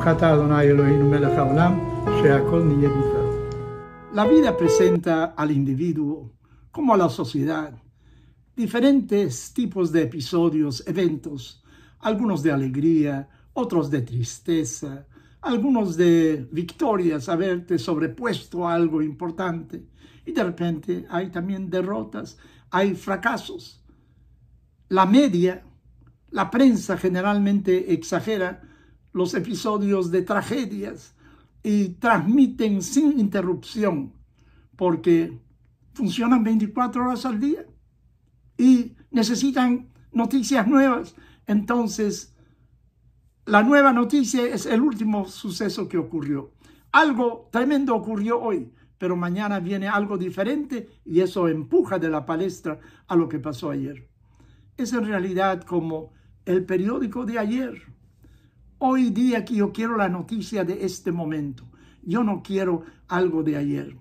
La vida presenta al individuo, como a la sociedad, diferentes tipos de episodios, eventos, algunos de alegría, otros de tristeza, algunos de victorias, haberte sobrepuesto a algo importante. Y de repente hay también derrotas, hay fracasos. La media, la prensa generalmente exagera los episodios de tragedias y transmiten sin interrupción porque funcionan 24 horas al día y necesitan noticias nuevas. Entonces, la nueva noticia es el último suceso que ocurrió. Algo tremendo ocurrió hoy, pero mañana viene algo diferente y eso empuja de la palestra a lo que pasó ayer. Es en realidad como el periódico de ayer hoy día que yo quiero la noticia de este momento. Yo no quiero algo de ayer.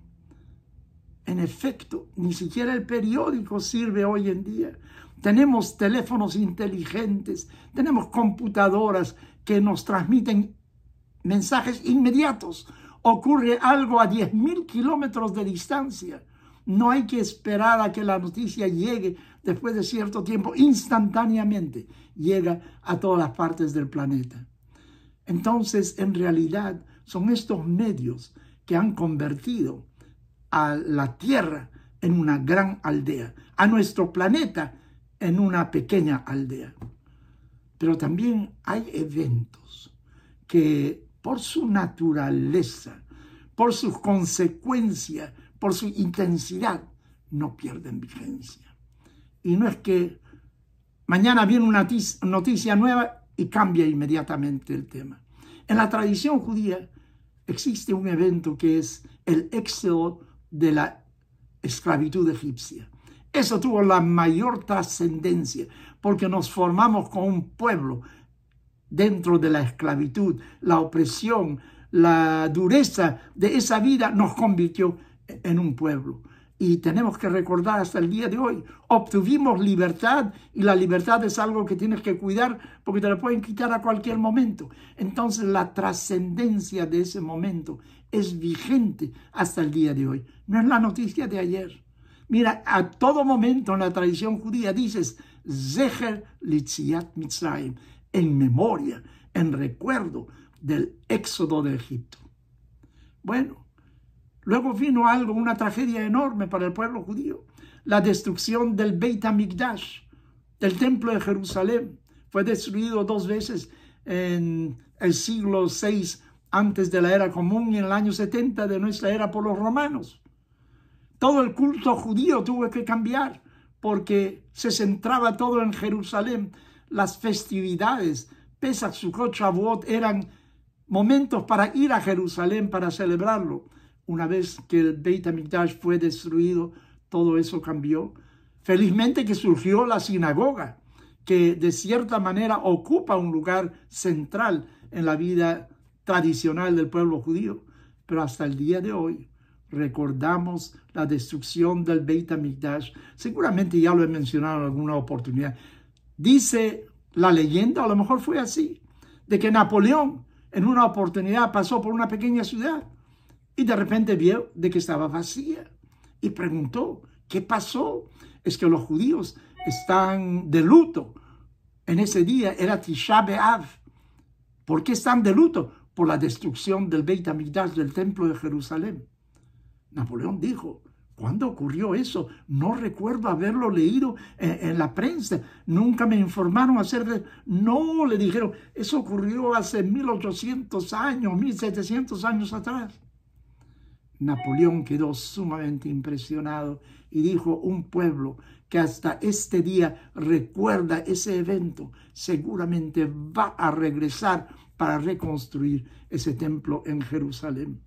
En efecto, ni siquiera el periódico sirve hoy en día. Tenemos teléfonos inteligentes, tenemos computadoras que nos transmiten mensajes inmediatos. Ocurre algo a 10.000 kilómetros de distancia. No hay que esperar a que la noticia llegue después de cierto tiempo. Instantáneamente llega a todas las partes del planeta. Entonces, en realidad, son estos medios que han convertido a la Tierra en una gran aldea, a nuestro planeta en una pequeña aldea. Pero también hay eventos que por su naturaleza, por sus consecuencias, por su intensidad, no pierden vigencia. Y no es que mañana viene una noticia nueva y cambia inmediatamente el tema. En la tradición judía existe un evento que es el éxodo de la esclavitud egipcia. Eso tuvo la mayor trascendencia porque nos formamos con un pueblo dentro de la esclavitud, la opresión, la dureza de esa vida nos convirtió en un pueblo y tenemos que recordar hasta el día de hoy, obtuvimos libertad y la libertad es algo que tienes que cuidar porque te la pueden quitar a cualquier momento. Entonces la trascendencia de ese momento es vigente hasta el día de hoy. No es la noticia de ayer. Mira, a todo momento en la tradición judía dices Zeher Litziat Mitzrayim, en memoria, en recuerdo del éxodo de Egipto. Bueno, Luego vino algo, una tragedia enorme para el pueblo judío, la destrucción del Beit HaMikdash, del templo de Jerusalén. Fue destruido dos veces en el siglo VI antes de la era común y en el año 70 de nuestra era por los romanos. Todo el culto judío tuvo que cambiar porque se centraba todo en Jerusalén. Las festividades, Pesach, Sukkot, Shavuot, eran momentos para ir a Jerusalén para celebrarlo una vez que el Beit HaMikdash fue destruido, todo eso cambió. Felizmente que surgió la sinagoga, que de cierta manera ocupa un lugar central en la vida tradicional del pueblo judío. Pero hasta el día de hoy recordamos la destrucción del Beit HaMikdash. Seguramente ya lo he mencionado en alguna oportunidad. Dice la leyenda, a lo mejor fue así, de que Napoleón en una oportunidad pasó por una pequeña ciudad y de repente vio de que estaba vacía y preguntó, ¿qué pasó? Es que los judíos están de luto. En ese día era Tisha B'Av. ¿Por qué están de luto? Por la destrucción del Beit HaMikdash, del templo de Jerusalén. Napoleón dijo, ¿Cuándo ocurrió eso? No recuerdo haberlo leído en, la prensa. Nunca me informaron acerca de... No, le dijeron, eso ocurrió hace 1800 años, 1700 años atrás. Napoleón quedó sumamente impresionado y dijo, un pueblo que hasta este día recuerda ese evento, seguramente va a regresar para reconstruir ese templo en Jerusalén.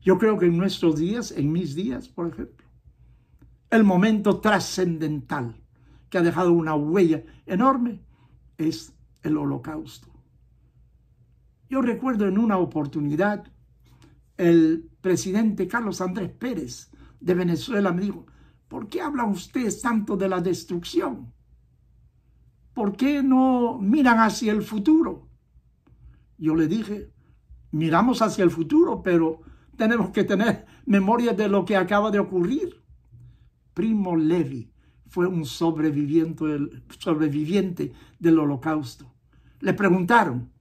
Yo creo que en nuestros días, en mis días, por ejemplo, el momento trascendental que ha dejado una huella enorme es el holocausto. Yo recuerdo en una oportunidad el presidente Carlos Andrés Pérez de Venezuela me dijo, ¿por qué hablan ustedes tanto de la destrucción? ¿Por qué no miran hacia el futuro? Yo le dije, miramos hacia el futuro, pero tenemos que tener memoria de lo que acaba de ocurrir. Primo Levi fue un sobreviviente, sobreviviente del holocausto. Le preguntaron,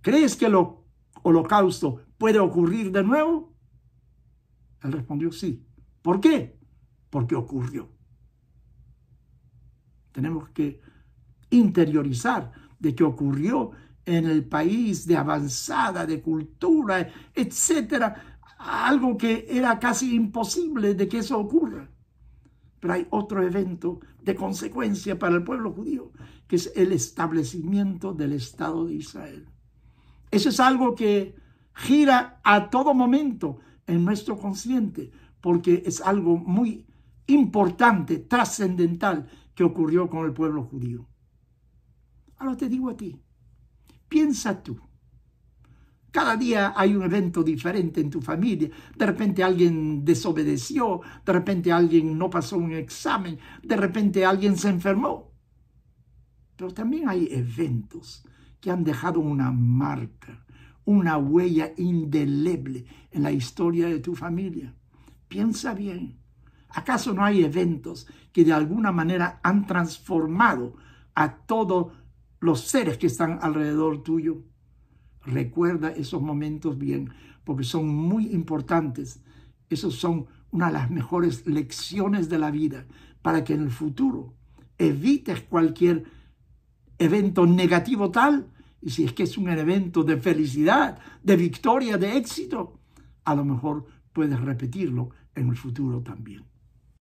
¿crees que el holocausto ¿Puede ocurrir de nuevo? Él respondió sí. ¿Por qué? Porque ocurrió. Tenemos que interiorizar de que ocurrió en el país de avanzada, de cultura, etcétera, algo que era casi imposible de que eso ocurra. Pero hay otro evento de consecuencia para el pueblo judío, que es el establecimiento del Estado de Israel. Eso es algo que gira a todo momento en nuestro consciente, porque es algo muy importante, trascendental, que ocurrió con el pueblo judío. Ahora te digo a ti, piensa tú. Cada día hay un evento diferente en tu familia. De repente alguien desobedeció, de repente alguien no pasó un examen, de repente alguien se enfermó. Pero también hay eventos que han dejado una marca una huella indeleble en la historia de tu familia. Piensa bien, ¿acaso no hay eventos que de alguna manera han transformado a todos los seres que están alrededor tuyo? Recuerda esos momentos bien, porque son muy importantes. Esos son una de las mejores lecciones de la vida para que en el futuro evites cualquier evento negativo tal y si es que es un evento de felicidad, de victoria, de éxito, a lo mejor puedes repetirlo en el futuro también.